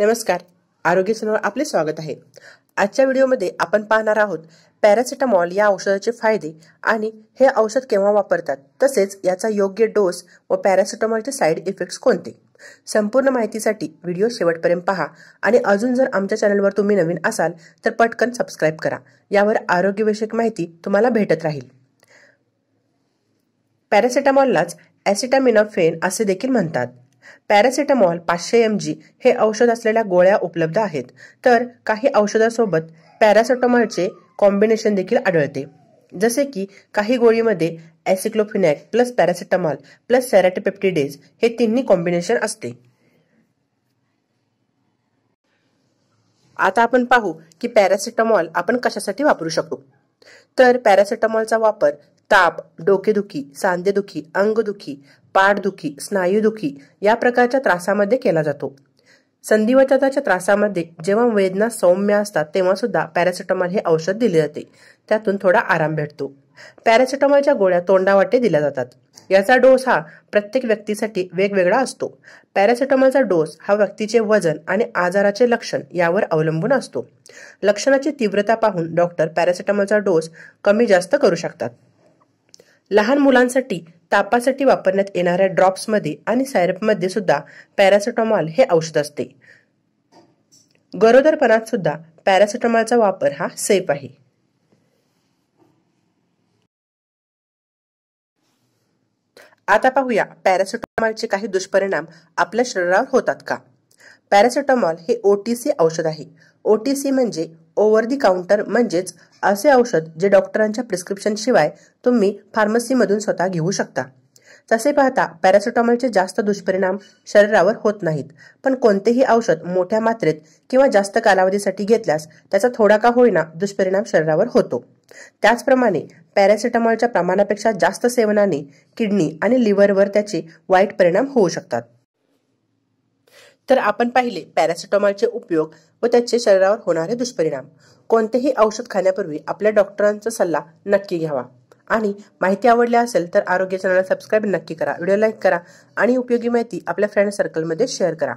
नमस्कार आरोग्य सणावर आपले स्वागत आहे आजच्या व्हिडिओमध्ये आपण पाहणार आहोत पॅरासिटामॉल या औषधाचे फायदे आणि हे औषध केव्हा वापरतात तसेच याचा योग्य डोस व पॅरासिटामॉलचे साईड इफेक्ट्स कोणते संपूर्ण माहितीसाठी व्हिडिओ शेवटपर्यंत पहा आणि अजून जर आमच्या चॅनलवर तुम्ही नवीन असाल तर पटकन सबस्क्राईब करा यावर आरोग्यविषयक माहिती तुम्हाला भेटत राहील पॅरासिटामॉललाच ॲसिटामिनोफेन असे देखील म्हणतात पॅरासिटामॉल पाचशे एम जी हे औषध असलेल्या गोळ्या उपलब्ध आहेत तर काही औषधासोबत पॅरासिटामॉलचे कॉम्बिनेशन देखील आढळते जसे की काही गोळीमध्ये aceclofenac plus paracetamol plus serratiopeptidase हे तिन्ही कॉम्बिनेशन असते आता आपण पाहू की पॅरासिटामॉल आपण कशासाठी वापरू शकतो तर पॅरासिटामॉलचा वापर ताप डोकेदुखी सांधेदुखी अंगदुखी पाठदुखी स्नायूदुखी या प्रकारच्या त्रासामध्ये केला जातो संधिवताच्या त्रासामध्ये जेव्हा वेदना सौम्य असतात तेव्हा सुद्धा पॅरासिटामॉल हे औषध दिले जाते त्यातून थोडा आराम भेटतो पॅरासिटामॉलच्या गोळ्या तोंडावाटे दिल्या जातात याचा डोस हा प्रत्येक व्यक्तीसाठी वेगवेगळा असतो पॅरासिटामॉलचा डोस हा व्यक्तीचे वजन आणि आजाराचे लक्षण यावर अवलंबून असतो लक्षणाची तीव्रता पाहून डॉक्टर पॅरासिटामॉलचा डोस कमी जास्त करू शकतात लहान मुलांसाठी तापासाठी वापरण्यात येणाऱ्या ड्रॉप्समध्ये आणि सायरपमध्ये सुद्धा पॅरासिटॉमॉल हे औषध असते गरोदरपणात सुद्धा पॅरासिटॉमॉलचा वापर हा सेफ आहे आता पाहूया पॅरासिटॉमॉलचे काही दुष्परिणाम आपल्या शरीरावर होतात का पॅरासिटॉमॉल हे ओटीसी औषध आहे ओटीसी म्हणजे ओव्हर दी काउंटर म्हणजेच असे औषध जे डॉक्टरांच्या प्रिस्क्रिप्शनशिवाय तुम्ही फार्मसीमधून स्वतः घेऊ शकता तसे पाहता पॅरासिटॉमॉलचे जास्त दुष्परिणाम शरीरावर होत नाहीत पण कोणतेही औषध मोठ्या मात्रेत किंवा जास्त कालावधीसाठी घेतल्यास त्याचा थोडा का होईना दुष्परिणाम शरीरावर होतो त्याचप्रमाणे पॅरासिटामॉलच्या प्रमाणापेक्षा जास्त सेवनाने किडनी आणि लिव्हरवर त्याचे वाईट परिणाम होऊ शकतात तर आपण पाहिले पॅरासिटॉमॉलचे उपयोग व त्याचे शरीरावर होणारे दुष्परिणाम कोणतेही औषध खाण्यापूर्वी आपल्या डॉक्टरांचा सल्ला नक्की घ्यावा आणि माहिती आवडली असेल तर आरोग्य चॅनलला सबस्क्राईब नक्की करा व्हिडिओ लाईक करा आणि उपयोगी माहिती आपल्या फ्रेंड सर्कलमध्ये शेअर करा